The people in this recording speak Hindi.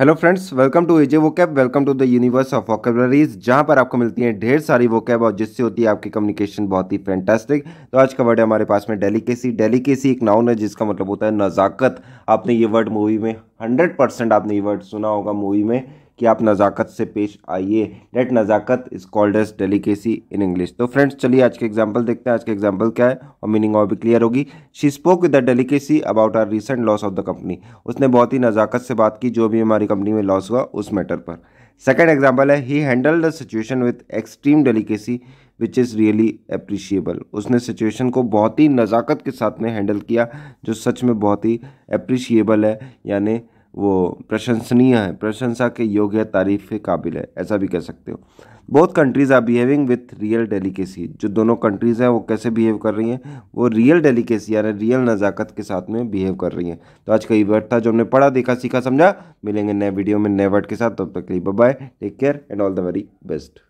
hello friends welcome to AJ vocab welcome to the universe of vocabularies जहां पर आपको मिलती हैं ढेर सारी कैब और जिससे होती है आपकी कम्युनिकेशन बहुत ही फैंटास्टिक तो आज का वर्ड है हमारे पास में डेलीकेसी डेलीकेसी एक नाउन है जिसका मतलब होता है नज़ाकत आपने ये वर्ड मूवी में हंड्रेड परसेंट आपने ये वर्ड सुना होगा मूवी में कि आप नज़ाकत से पेश आइए डेट नज़ाकत is called as delicacy in English तो फ्रेंड्स चलिए आज के एग्जाम्पल देखते हैं आज के एग्जाम्पल क्या है और मीनिंग और भी क्लियर होगी she spoke with the delicacy about our recent loss of the company उसने बहुत ही नज़ाकत से बात की जो भी हमारी कंपनी में लॉस हुआ उस मैटर पर सेकेंड एग्जाम्पल है he handle the situation with extreme delicacy which is really appreciable उसने सिचुएशन को बहुत ही नज़ाकत के साथ में हैंडल किया जो सच में बहुत ही अप्रिशिएबल है यानी वो प्रशंसनीय है प्रशंसा के योग्य तारीफ़ के काबिल है ऐसा भी कह सकते हो बहुत countries are behaving with real delicacy जो दोनों कंट्रीज़ हैं वो कैसे बिहेव कर रही हैं वो रियल डेलीकेसी यानी रियल नज़ाकत के साथ में बिहेव कर रही हैं तो आज का ये वर्ड था जो हमने पढ़ा देखा सीखा समझा मिलेंगे नए वीडियो में नए वर्ड के साथ तब तो तक के लिए bye take care and all the very best